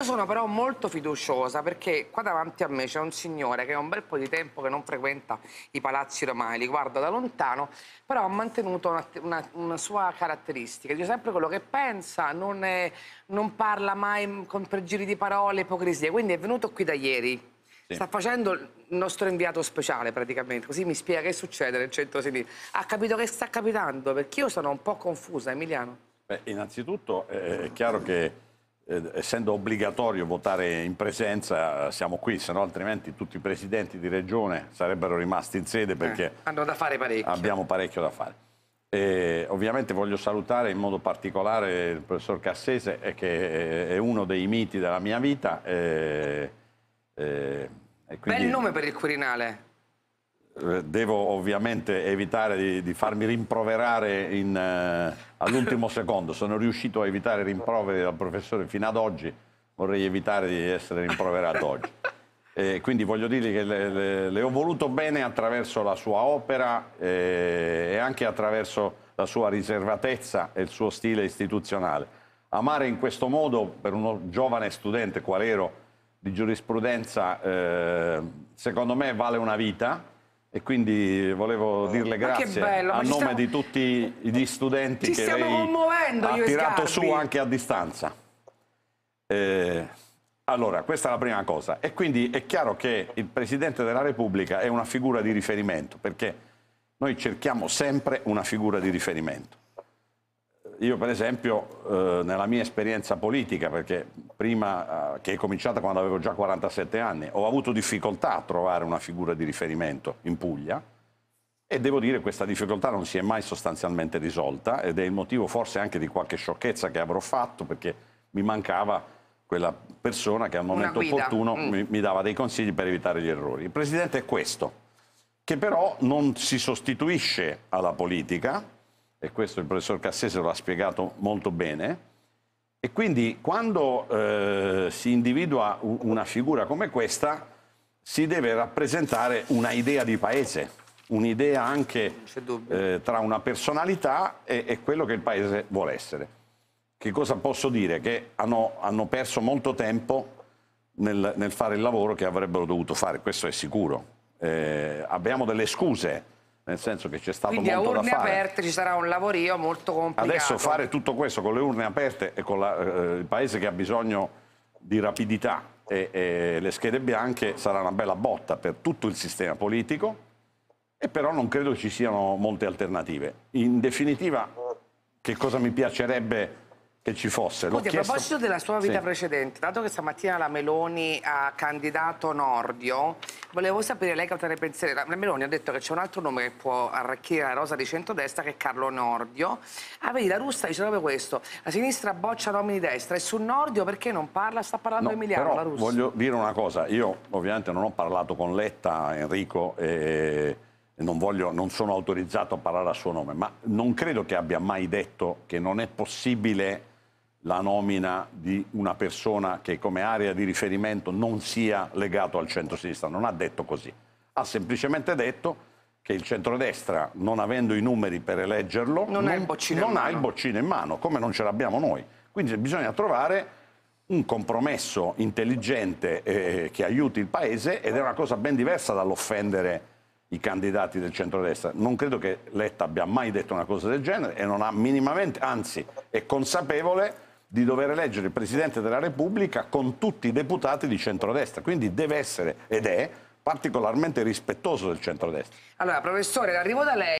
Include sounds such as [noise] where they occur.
Io Sono però molto fiduciosa perché qua davanti a me c'è un signore che è un bel po' di tempo che non frequenta i palazzi romani, li guarda da lontano, però ha mantenuto una, una, una sua caratteristica, dice sempre quello che pensa, non, è, non parla mai con giri di parole, ipocrisia, quindi è venuto qui da ieri. Sì. Sta facendo il nostro inviato speciale praticamente, così mi spiega che succede nel centro-sinistra. Ha capito che sta capitando? Perché io sono un po' confusa, Emiliano. Beh, innanzitutto eh, è chiaro che eh, essendo obbligatorio votare in presenza, siamo qui, se no altrimenti tutti i presidenti di regione sarebbero rimasti in sede eh, perché eh, da fare parecchio. abbiamo parecchio da fare. E ovviamente voglio salutare in modo particolare il professor Cassese eh, che è uno dei miti della mia vita. Eh, e, e quindi... Bel nome per il Quirinale. Eh, devo ovviamente evitare di, di farmi rimproverare in, eh, all'ultimo [laughs] secondo. Sono riuscito a evitare rimproveri dal professore fino ad oggi, vorrei evitare di essere rimproverato [laughs] oggi. E quindi voglio dire che le, le, le, ho voluto bene attraverso la sua opera eh, e anche attraverso la sua riservatezza e il suo stile istituzionale. Amare in questo modo per uno giovane studente qual ero di giurisprudenza, eh, secondo me vale una vita e quindi volevo dirle grazie bello, a nome stiamo... di tutti gli studenti ci che lei ha tirato su anche a distanza. Eh, allora, questa è la prima cosa. E quindi è chiaro che il Presidente della Repubblica è una figura di riferimento, perché noi cerchiamo sempre una figura di riferimento. Io per esempio eh, nella mia esperienza politica, perché prima eh, che è cominciata quando avevo già 47 anni, ho avuto difficoltà a trovare una figura di riferimento in Puglia e devo dire che questa difficoltà non si è mai sostanzialmente risolta ed è il motivo forse anche di qualche sciocchezza che avrò fatto perché mi mancava quella persona che al momento opportuno mm. mi, mi dava dei consigli per evitare gli errori. Il Presidente è questo, che però non si sostituisce alla politica e questo il professor Cassese lo ha spiegato molto bene, e quindi quando eh, si individua una figura come questa si deve rappresentare una idea di paese, un'idea anche eh, tra una personalità e, e, quello che il paese vuole essere. Che cosa posso dire? Che hanno, hanno perso molto tempo nel, nel, fare il lavoro che avrebbero dovuto fare, questo è sicuro. Eh, abbiamo delle scuse nel senso che c'è stato Quindi molto da fare. Quindi a urne aperte ci sarà un lavorio molto complicato. Adesso fare tutto questo con le urne aperte e con la, eh, il paese che ha bisogno di rapidità e, e le schede bianche sarà una bella botta per tutto il sistema politico e però non credo ci siano molte alternative. In definitiva, che cosa mi piacerebbe che ci fosse. Oddio, chiesto... A proposito della sua vita sì. precedente, dato che stamattina la Meloni ha candidato Nordio, volevo sapere lei cosa ne penserà. La Meloni ha detto che c'è un altro nome che può arricchire la rosa di centrodestra che è Carlo Nordio. Ah, vedi, la russa dice proprio questo, la sinistra boccia nomi di destra e su Nordio perché non parla? Sta parlando no, Emiliano, però la russa. voglio dire una cosa, io ovviamente non ho parlato con Letta, Enrico e... Non, voglio, non sono autorizzato a parlare a suo nome, ma non credo che abbia mai detto che non è possibile la nomina di una persona che come area di riferimento non sia legato al centro-sinistra. Non ha detto così. Ha semplicemente detto che il centrodestra, non avendo i numeri per eleggerlo, non, non, ha, il non ha, il boccino in mano, come non ce l'abbiamo noi. Quindi bisogna trovare un compromesso intelligente eh, che aiuti il Paese ed è una cosa ben diversa dall'offendere i candidati del centrodestra. Non credo che Letta abbia mai detto una cosa del genere e non ha minimamente, anzi è consapevole di dover eleggere il Presidente della Repubblica con tutti i deputati di centrodestra, quindi deve essere ed è particolarmente rispettoso del centrodestra. Allora, professore, arrivo da lei